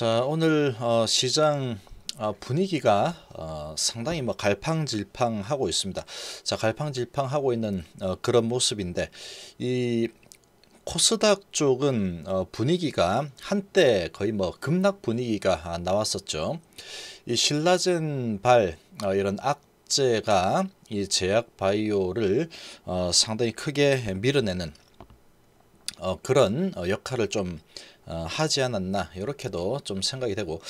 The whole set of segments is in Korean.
자 오늘 어, 시장 어, 분위기가 어, 상당히 뭐 갈팡질팡 하고 있습니다. 자 갈팡질팡 하고 있는 어, 그런 모습인데 이 코스닥 쪽은 어, 분위기가 한때 거의 뭐 급락 분위기가 아, 나왔었죠. 이 신라젠 발 어, 이런 악 제가 이 제약 바이오를 상당히 크게 밀어내는 그런 역할을 좀 어, 하지 않았나 이렇게도 좀 생각이 되고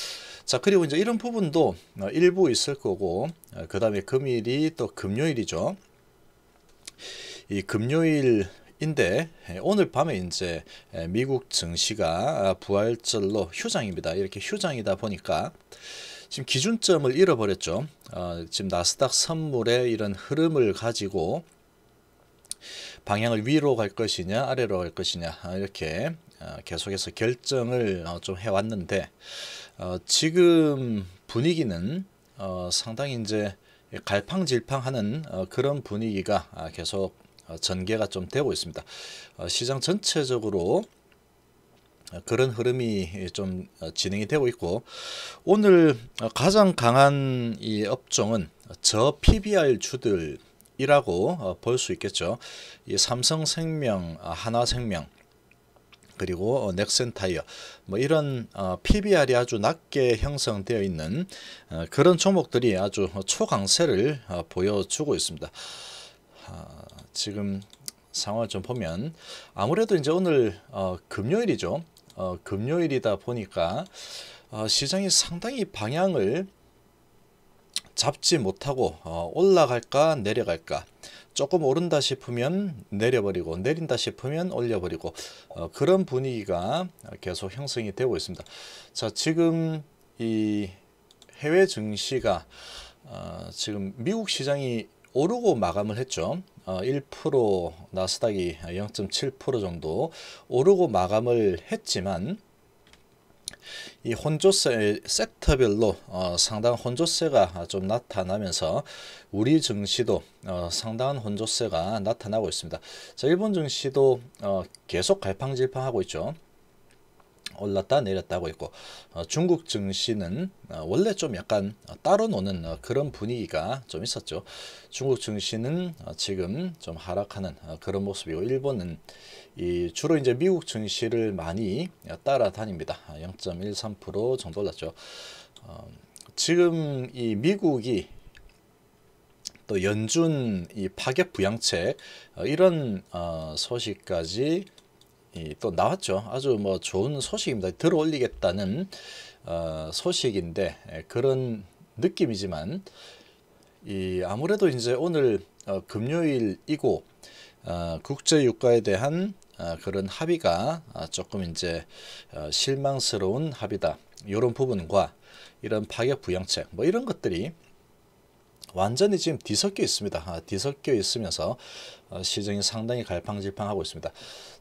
자 그리고 이제 이런 부분도 어, 일부 있을 거고 어, 그 다음에 금일이 또 금요일이죠 이 금요일 인데 예, 오늘 밤에 이제 예, 미국 증시가 아, 부활절로 휴장입니다. 이렇게 휴장이다 보니까 지금 기준점을 잃어버렸죠. 어, 지금 나스닥 선물의 이런 흐름을 가지고 방향을 위로 갈 것이냐 아래로 갈 것이냐 아, 이렇게 어, 계속해서 결정을 어, 좀 해왔는데 어, 지금 분위기는 상당히 이제 갈팡질팡하는 그런 분위기가 아, 계속 전개가 좀 되고 있습니다. 시장 전체적으로 그런 흐름이 좀 진행이 되고 있고 오늘 가장 강한 이 업종은 저 PBR 주들이라고 볼 수 있겠죠. 이 삼성생명, 하나생명 아, 그리고 어, 넥센 타이어 뭐 이런 어, PBR이 아주 낮게 형성되어 있는 어, 그런 종목들이 아주 초강세를 보여주고 있습니다. 아, 지금 상황을 좀 보면 아무래도 이제 오늘 금요일이죠. 금요일이다 보니까 시장이 상당히 방향을 잡지 못하고 올라갈까 내려갈까 조금 오른다 싶으면 내려버리고 내린다 싶으면 올려버리고 어, 그런 분위기가 계속 형성이 되고 있습니다. 자 지금 이 해외 증시가 어, 지금 미국 시장이 오르고 마감을 했죠. 어, 1% 나스닥이 0.7% 정도 오르고 마감을 했지만 이 혼조세 섹터별로 어, 상당한 혼조세가 좀 나타나면서 우리 증시도 어, 상당한 혼조세가 나타나고 있습니다. 자, 일본 증시도 어, 계속 갈팡질팡하고 있죠. 올랐다 내렸다 하고 있고 어, 중국 증시는 어, 원래 좀 약간 따로 노는 어, 그런 분위기가 좀 있었죠. 중국 증시는 어, 지금 좀 하락하는 어, 그런 모습이고 일본은 이 주로 이제 미국 증시를 많이 따라다닙니다. 0.13% 정도 올랐죠. 어, 지금 이 미국이 또 연준 이 파격 부양책 어, 이런 어, 소식까지 이, 또 나왔죠. 아주 뭐 좋은 소식입니다. 들어올리겠다는 어, 소식인데 에, 예, 그런 느낌이지만 이 아무래도 이제 오늘 어, 금요일이고 어, 국제 유가에 대한 아, 그런 합의가 아, 조금 이제 어, 실망스러운 합의다. 이런 부분과 이런 파격 부양책 뭐 이런 것들이 완전히 지금 뒤섞여 있습니다. 아, 뒤섞여 있으면서 어, 시장이 상당히 갈팡질팡하고 있습니다.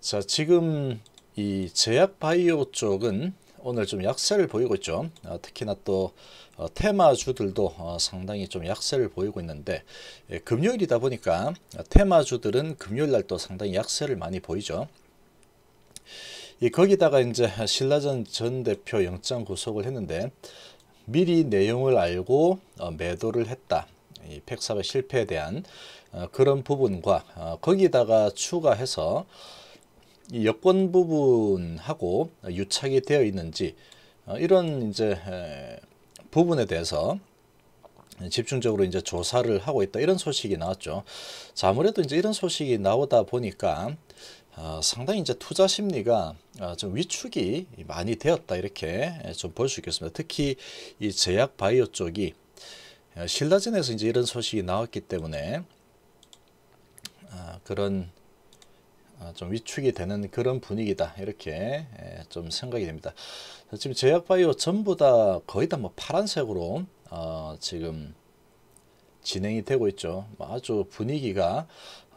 자, 지금 이 제약 바이오 쪽은 오늘 좀 약세를 보이고 있죠. 어, 특히나 또 어, 테마주들도 어, 상당히 좀 약세를 보이고 있는데 예, 금요일이다 보니까 테마주들은 금요일 날 또 상당히 약세를 많이 보이죠. 거기다가 이제 신라전 전 대표 영장 구속을 했는데 미리 내용을 알고 매도를 했다. 이 팩삽의 실패에 대한 그런 부분과 거기다가 추가해서 이 여권 부분하고 유착이 되어 있는지 어, 이런 이제 부분에 대해서 집중적으로 이제 조사를 하고 있다 이런 소식이 나왔죠. 자, 아무래도 이제 이런 소식이 나오다 보니까 어, 상당히 이제 투자 심리가 어, 좀 위축이 많이 되었다 이렇게 좀 볼 수 있겠습니다. 특히 이 제약 바이오 쪽이 신라진에서 어, 이제 이런 소식이 나왔기 때문에 어, 그런 아, 좀 위축이 되는 그런 분위기다 이렇게 예, 좀 생각이 됩니다 지금 제약바이오 전부 다 거의 다 뭐 파란색으로 어 지금 진행이 되고 있죠 뭐 아주 분위기가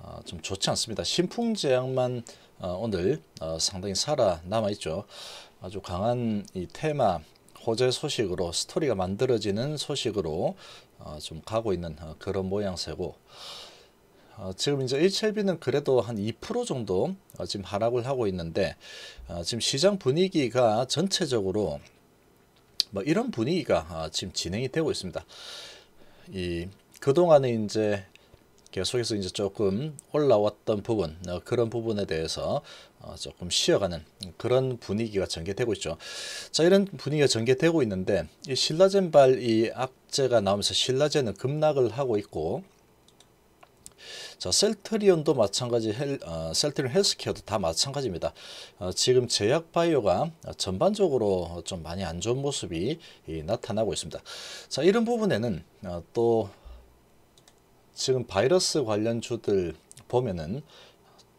어 좀 좋지 않습니다 신풍제약만 어 오늘 어 상당히 살아남아 있죠 아주 강한 이 테마 호재 소식으로 스토리가 만들어지는 소식으로 어 좀 가고 있는 어 그런 모양새고 어, 지금 이제 HLB는 그래도 한 2% 정도 어, 지금 하락을 하고 있는데 어, 지금 시장 분위기가 전체적으로 뭐 이런 분위기가 어, 지금 진행이 되고 있습니다. 이 그동안에 이제 계속해서 이제 조금 올라왔던 부분 어, 그런 부분에 대해서 어, 조금 쉬어가는 그런 분위기가 전개되고 있죠. 자 이런 분위기가 전개되고 있는데 이 신라젠발 이 악재가 나오면서 신라젠은 급락을 하고 있고 자, 셀트리온도 마찬가지, 헬, 어, 셀트리온 헬스케어도 다 마찬가지입니다. 어, 지금 제약바이오가 전반적으로 좀 많이 안 좋은 모습이 이, 나타나고 있습니다. 자, 이런 부분에는 어, 또 지금 바이러스 관련 주들 보면은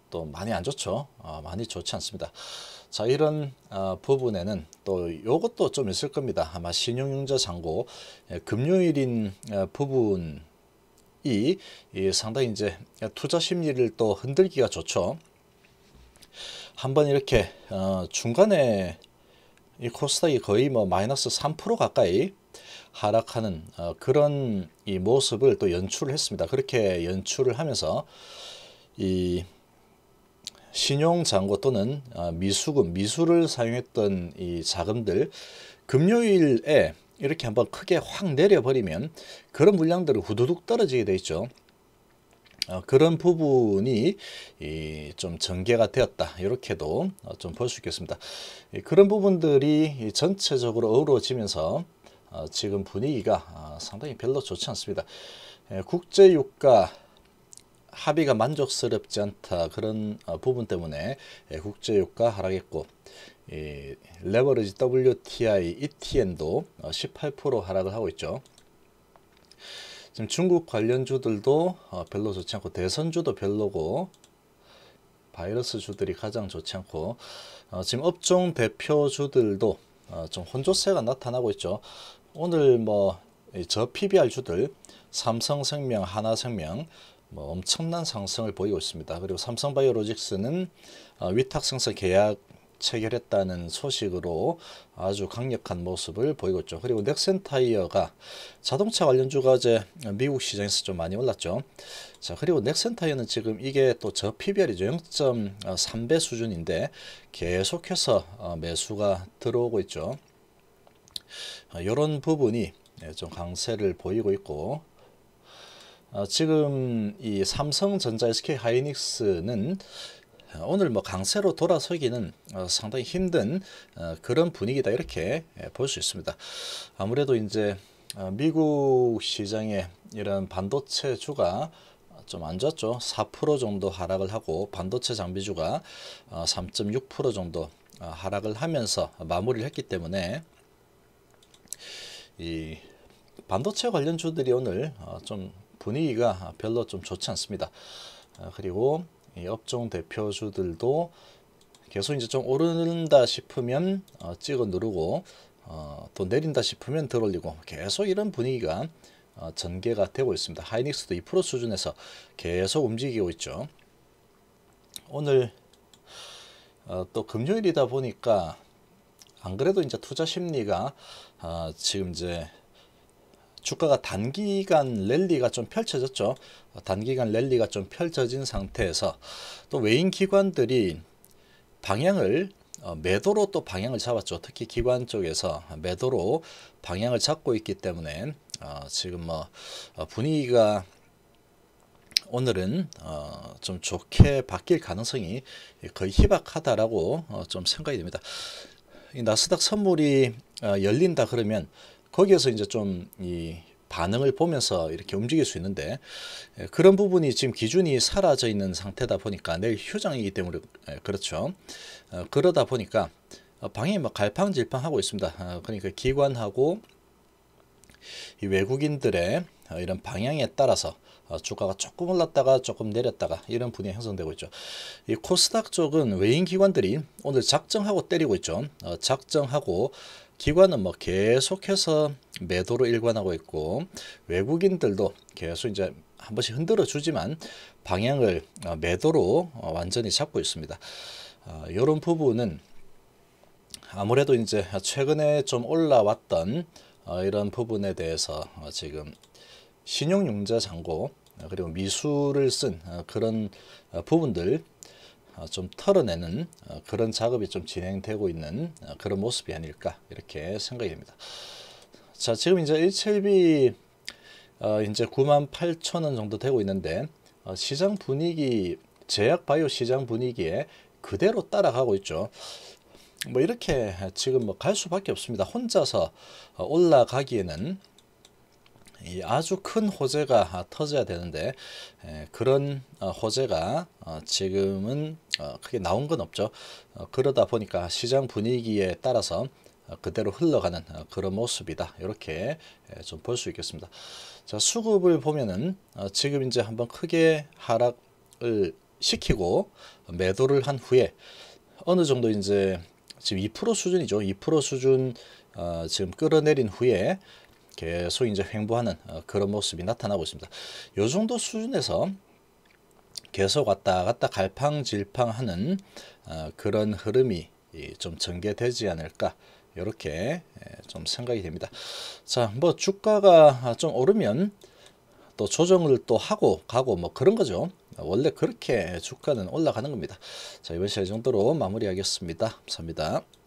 또 많이 안 좋죠. 어, 많이 좋지 않습니다. 자 이런 어, 부분에는 또 이것도 좀 있을 겁니다. 아마 신용융자 잔고 예, 금요일인 예, 어, 부분 이, 이 상당히 이제 투자 심리를 또 흔들기가 좋죠. 한번 이렇게 어, 중간에 이 코스닥이 거의 뭐 마이너스 3% 가까이 하락하는 어, 그런 이 모습을 또 연출을 했습니다. 그렇게 연출을 하면서 이 신용잔고 또는 어, 미수금, 미수를 사용했던 이 자금들 금요일에 이렇게 한번 크게 확 내려버리면 그런 물량들을 후두둑 떨어지게 되어 있죠. 어, 그런 부분이 이, 좀 전개가 되었다 이렇게도 어, 좀볼 수 있겠습니다 이, 그런 부분들이 전체적으로 어우러지면서 어, 지금 분위기가 어, 상당히 별로 좋지 않습니다 국제유가 합의가 만족스럽지 않다 그런 어, 부분 때문에 예, 국제유가 하락했고 레버리지 WTI, ETN도 18% 어, 하락을 하고 있죠. 지금 중국 관련주들도 어, 별로 좋지 않고 대선주도 별로고 바이러스 주들이 가장 좋지 않고 지금 업종 대표주들도 좀 혼조세가 나타나고 있죠. 오늘 뭐 저 PBR 주들 삼성생명, 하나생명, 뭐 엄청난 상승을 보이고 있습니다. 그리고 삼성바이오로직스는 어, 위탁승서 계약 체결했다는 소식으로 아주 강력한 모습을 보이고 있죠. 그리고 넥센타이어가 자동차 관련주가 제 미국 시장에서 좀 많이 올랐죠. 자 그리고 넥센타이어는 지금 이게 또 저 PBR이죠. 0.3배 수준인데 계속해서 어, 매수가 들어오고 있죠. 이런 어, 부분이 좀 강세를 보이고 있고 어, 지금 이 삼성전자 SK 하이닉스는 어, 오늘 뭐 강세로 돌아서기는 어, 상당히 힘든 그런 분위기다 이렇게 예, 볼수 있습니다. 아무래도 이제 미국 시장에 이런 반도체 주가 좀 안 좋았죠. 4% 정도 하락을 하고 반도체 장비주가 3.6% 정도 하락을 하면서 마무리를 했기 때문에 이 반도체 관련 주들이 오늘 좀 분위기가 별로 좀 좋지 않습니다. 아, 그리고 업종 대표주들도 계속 이제 좀 오른다 싶으면 어, 찍어 누르고 또 어, 내린다 싶으면 덜 올리고 계속 이런 분위기가 어, 전개가 되고 있습니다. 하이닉스도 2% 수준에서 계속 움직이고 있죠. 오늘 또 금요일이다 보니까 안 그래도 이제 투자 심리가 아, 지금 이제 주가가 단기간 랠리가 좀 펼쳐졌죠. 단기간 랠리가 좀 펼쳐진 상태에서 또 외인 기관들이 방향을 어, 매도로 또 방향을 잡았죠. 특히 기관 쪽에서 매도로 방향을 잡고 있기 때문에 어, 지금 뭐 어, 분위기가 오늘은 좀 좋게 바뀔 가능성이 거의 희박하다라고 좀 생각이 됩니다. 나스닥 선물이 열린다 그러면 거기에서 이제 좀 이 반응을 보면서 이렇게 움직일 수 있는데 예, 그런 부분이 지금 기준이 사라져 있는 상태다 보니까 내일 휴장이기 때문에 그, 예, 그렇죠. 어, 그러다 보니까 어, 방이 막 갈팡질팡하고 있습니다. 어, 그러니까 기관하고 이 외국인들의 이런 방향에 따라서 어, 주가가 조금 올랐다가 조금 내렸다가 이런 분위기 형성되고 있죠. 이 코스닥 쪽은 외인 기관들이 오늘 작정하고 때리고 있죠. 어, 작정하고 기관은 뭐 계속해서 매도로 일관하고 있고 외국인들도 계속 이제 한 번씩 흔들어 주지만 방향을 어, 매도로 완전히 잡고 있습니다. 이런 부분은 아무래도 이제 최근에 좀 올라왔던 이런 부분에 대해서 지금 신용융자 잔고 어, 그리고 미술을 쓴 어, 그런 어, 부분들 좀 털어내는 그런 작업이 좀 진행되고 있는 그런 모습이 아닐까 이렇게 생각이 됩니다. 자 지금 이제 1칠비 이제 9만 8천 원 정도 되고 있는데 시장 분위기 제약 바이오 시장 분위기에 그대로 따라가고 있죠. 뭐 이렇게 지금 뭐 갈 수밖에 없습니다. 혼자서 올라가기에는 이 아주 큰 호재가 아, 터져야 되는데 그런 어, 호재가 어, 지금은 어, 크게 나온 건 없죠. 그러다 보니까 시장 분위기에 따라서 그대로 흘러가는 그런 모습이다. 이렇게 좀 볼 수 있겠습니다. 자, 수급을 보면은 지금 이제 한번 크게 하락을 시키고 매도를 한 후에 어느 정도 이제 지금 2% 수준이죠. 2% 수준 지금 끌어내린 후에 계속 이제 횡보하는 어, 그런 모습이 나타나고 있습니다. 요 정도 수준에서 계속 왔다 갔다 갈팡질팡하는 어, 그런 흐름이 좀 전개되지 않을까 이렇게 좀 생각이 됩니다. 자, 뭐 주가가 아, 좀 오르면 또 조정을 또 하고 가고 뭐 그런 거죠. 원래 그렇게 주가는 올라가는 겁니다. 자, 이번 시간 정도로 마무리하겠습니다. 감사합니다.